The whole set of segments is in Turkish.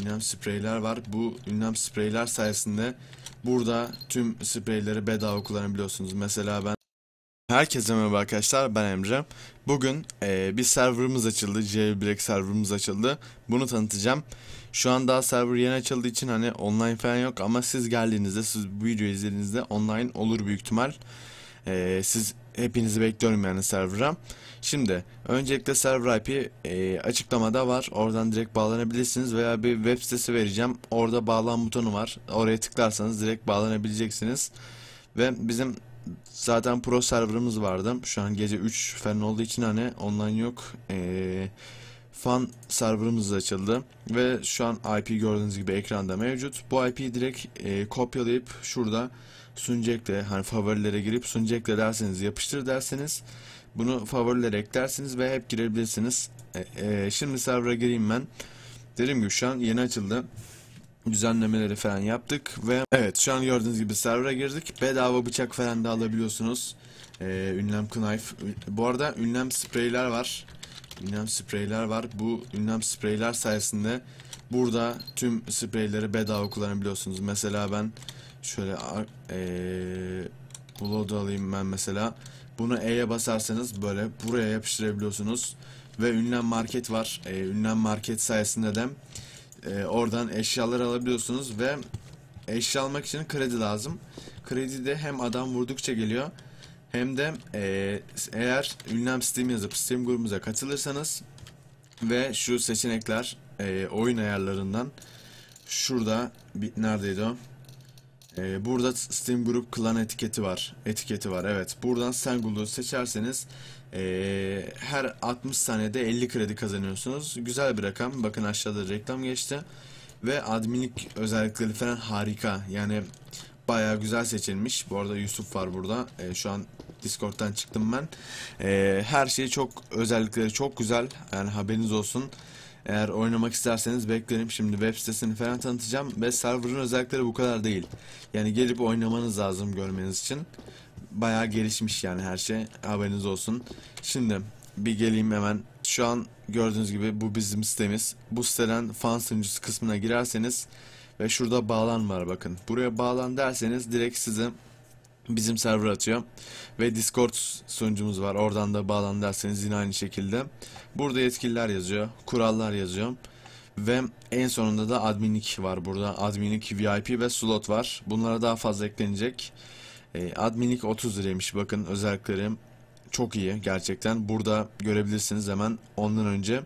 ünlem spreyler var. Bu ünlem spreyler sayesinde burada tüm spreyleri bedava kullanabiliyorsunuz. Mesela ben Herkese merhaba arkadaşlar ben Emre. Bugün e, bir serverımız açıldı. Jailbreak serverımız açıldı. Bunu tanıtacağım. Şu an daha server yeni açıldığı için hani online falan yok ama siz geldiğinizde siz bu videoyu izlediğinizde online olur büyük ihtimal. E, siz hepinizi bekliyorum yani server'a. Şimdi öncelikle server IP e, açıklamada var. Oradan direkt bağlanabilirsiniz veya bir web sitesi vereceğim. Orada bağlan butonu var. Oraya tıklarsanız direkt bağlanabileceksiniz. Ve bizim zaten pro server'ımız vardı. Şu an gece 3 falan olduğu için hani online yok. Eee fan serverımız açıldı ve şu an IP gördüğünüz gibi ekranda mevcut. Bu IP'yi direkt e, kopyalayıp şurada Suncek'le hani favorilere girip Suncek'le derseniz yapıştır derseniz bunu favorilere eklersiniz ve hep girebilirsiniz. E, e, şimdi server'a gireyim ben. Dediğim ki şu an yeni açıldı. Düzenlemeleri falan yaptık ve evet şu an gördüğünüz gibi server'a girdik. Bedava bıçak falan da alabiliyorsunuz. E, ünlem knife. Bu arada ünlem spreyler var. Ünlem spreyler var. Bu ünlem spreyler sayesinde burada tüm spreyleri bedava kullanabiliyorsunuz. Mesela ben Şöyle ee, Blood'u alayım ben mesela. Bunu E'ye basarsanız böyle buraya yapıştırabiliyorsunuz. Ve ünlem market var. E, ünlem market sayesinde de e, oradan eşyalar alabiliyorsunuz ve eşya almak için kredi lazım. Kredi de hem adam vurdukça geliyor hem de e, eğer ünlem Steam yazıp Steam grubumuza katılırsanız ve şu seçenekler e, oyun ayarlarından şurada bir, neredeydi o? Ee, burada Steam Group Clan etiketi var. Etiketi var evet. Buradan Senguld'u seçerseniz ee, her 60 saniyede 50 kredi kazanıyorsunuz. Güzel bir rakam. Bakın aşağıda reklam geçti. Ve adminlik özellikleri falan harika. Yani baya güzel seçilmiş. Bu arada Yusuf var burada. Ee, şu an Discord'dan çıktım ben. Ee, her şey çok özellikleri çok güzel. Yani haberiniz olsun. Eğer oynamak isterseniz beklerim. Şimdi web sitesini falan tanıtacağım ve server'ın özellikleri bu kadar değil. Yani gelip oynamanız lazım görmeniz için. Bayağı gelişmiş yani her şey. Haberiniz olsun. Şimdi bir geleyim hemen. Şu an gördüğünüz gibi bu bizim sitemiz. Bu siteden fan sunucusu kısmına girerseniz ve şurada bağlan var bakın. Buraya bağlan derseniz direkt size bizim server açıyor. Ve Discord sunucumuz var. Oradan da bağlan derseniz yine aynı şekilde. Burada yetkililer yazıyor. Kurallar yazıyor. Ve en sonunda da adminlik var burada. Adminlik, VIP ve slot var. Bunlara daha fazla eklenecek. Ee, adminlik 30 liraymış bakın özelliklerim çok iyi gerçekten. Burada görebilirsiniz hemen ondan önce.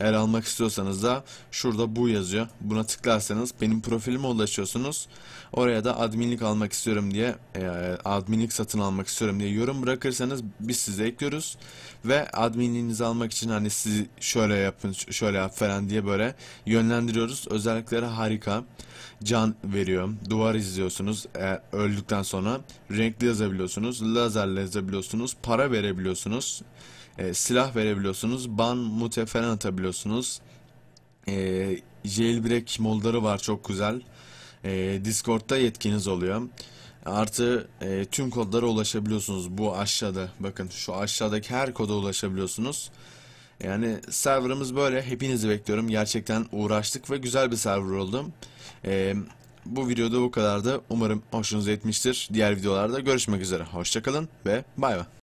Eğer almak istiyorsanız da şurada bu yazıyor. Buna tıklarsanız benim profilime ulaşıyorsunuz. Oraya da adminlik almak istiyorum diye e, adminlik satın almak istiyorum diye yorum bırakırsanız biz sizi ekliyoruz. Ve adminliğinizi almak için hani sizi şöyle yapın şöyle yap falan diye böyle yönlendiriyoruz. Özellikleri harika can veriyor. Duvar izliyorsunuz. E, öldükten sonra renkli yazabiliyorsunuz. Lazerle yazabiliyorsunuz. Para verebiliyorsunuz. E, silah verebiliyorsunuz. Ban mute atabiliyorsunuz. E, jailbreak modları var çok güzel. E, Discord'da yetkiniz oluyor. Artı e, tüm kodlara ulaşabiliyorsunuz bu aşağıda. Bakın şu aşağıdaki her koda ulaşabiliyorsunuz. Yani serverımız böyle. Hepinizi bekliyorum. Gerçekten uğraştık ve güzel bir server oldum. Ee, bu videoda bu kadardı. Umarım hoşunuza etmiştir. Diğer videolarda görüşmek üzere. Hoşçakalın ve bay bay.